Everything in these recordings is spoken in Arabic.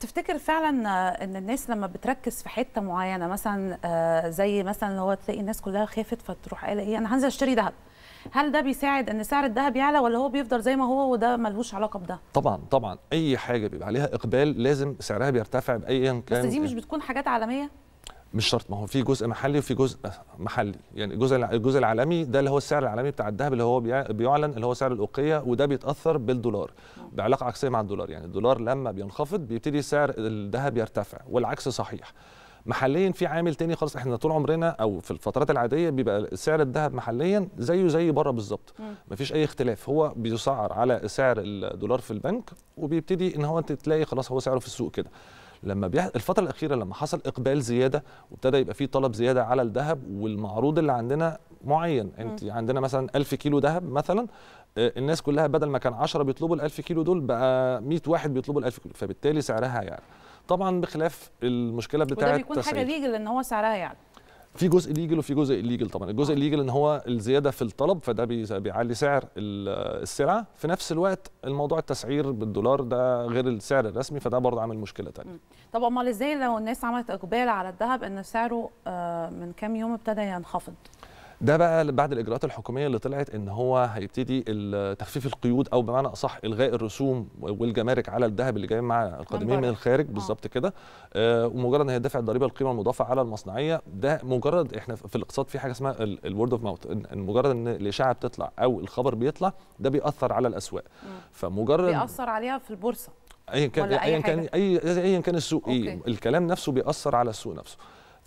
تفتكر فعلا آه، ان الناس لما بتركز في حته معينه مثلا آه، زي مثلا هو تلاقي الناس كلها خافت فتروح قال ايه انا هنزل اشتري ذهب هل ده بيساعد ان سعر الذهب يعلى ولا هو بيفضل زي ما هو وده ملهوش علاقه بده طبعا طبعا اي حاجه بيبقى عليها اقبال لازم سعرها بيرتفع باي كان بس دي مش بتكون حاجات عالميه مش شرط ما هو في جزء محلي وفي جزء محلي يعني الجزء الجزء العالمي ده اللي هو السعر العالمي بتاع الذهب اللي هو بيعلن اللي هو سعر الاوقيه وده بيتاثر بالدولار بعلاقه عكسيه مع الدولار يعني الدولار لما بينخفض بيبتدي سعر الذهب يرتفع والعكس صحيح محليا في عامل تاني خالص احنا طول عمرنا او في الفترات العاديه بيبقى سعر الذهب محليا زيه زي بره بالظبط مفيش اي اختلاف هو بيسعر على سعر الدولار في البنك وبيبتدي ان هو انت تلاقي خلاص هو سعره في السوق كده لما بيح... الفتره الاخيره لما حصل اقبال زياده وابتدى يبقى في طلب زياده على الذهب والمعروض اللي عندنا معين انت م. عندنا مثلا 1000 كيلو ذهب مثلا آه، الناس كلها بدل ما كان 10 بيطلبوا ال 1000 كيلو دول بقى 100 واحد بيطلبوا ال 1000 كيلو فبالتالي سعرها يعني طبعا بخلاف المشكله بتاعه وده بيكون حاجه ليجل ان هو سعرها يعني في جزء ليجل وفي جزء ليجل طبعا الجزء الليجل آه. ان هو الزياده في الطلب فده بيعلي سعر السلعه في نفس الوقت الموضوع التسعير بالدولار ده غير السعر الرسمي فده برضه عامل مشكله ثانيه طب امال ازاي لو الناس عملت اقبال على الذهب ان سعره آه، من كام يوم ابتدى ينخفض ده بقى بعد الاجراءات الحكوميه اللي طلعت ان هو هيبتدي تخفيف القيود او بمعنى اصح الغاء الرسوم والجمارك على الذهب اللي جاي مع القادمين من الخارج آه. بالظبط كده آه ومجرد ان هي تدفع الضريبه القيمه المضافه على المصنعيه ده مجرد احنا في الاقتصاد في حاجه اسمها الورد اوف ماوث مجرد ان الاشاعه بتطلع او الخبر بيطلع ده بيأثر على الاسواق فمجرد بيأثر عليها في البورصه ايا كان ايا كان اي ايا كان السوق ايه الكلام نفسه بيأثر على السوق نفسه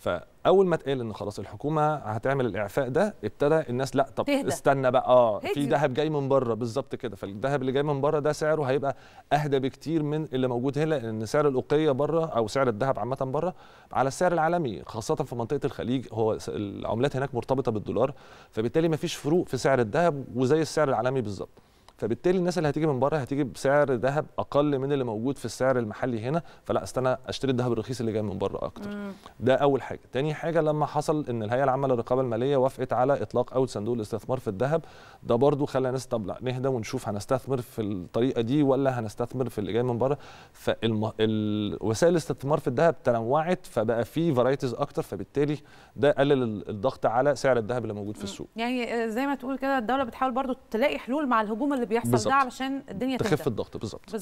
فاول ما اتقال ان خلاص الحكومه هتعمل الاعفاء ده ابتدى الناس لا طب تهدى. استنى بقى اه في ذهب جاي من بره بالظبط كده فالذهب اللي جاي من بره ده سعره هيبقى اهدى بكتير من اللي موجود هنا لان سعر الاوقيه بره او سعر الذهب عامه بره على السعر العالمي خاصه في منطقه الخليج هو العملات هناك مرتبطه بالدولار فبالتالي ما فيش فروق في سعر الذهب وزي السعر العالمي بالظبط فبالتالي الناس اللي هتيجي من بره هتيجي بسعر ذهب اقل من اللي موجود في السعر المحلي هنا فلا استنى اشتري الذهب الرخيص اللي جاي من بره اكتر ده اول حاجه تاني حاجه لما حصل ان الهيئه العامه للرقابه الماليه وافقت على اطلاق اول صندوق الاستثمار في الذهب ده برضو خلى الناس طب لا نهدى ونشوف هنستثمر في الطريقه دي ولا هنستثمر في اللي جاي من بره فوسائل الاستثمار في الذهب تنوعت فبقى في فرايتيز اكتر فبالتالي ده قلل الضغط على سعر الذهب اللي موجود في السوق يعني آه، زي ما تقول كده الدوله بتحاول برضو تلاقي حلول مع الهجوم اللي بيحصل ده علشان الدنيا تخف الضغط بالظبط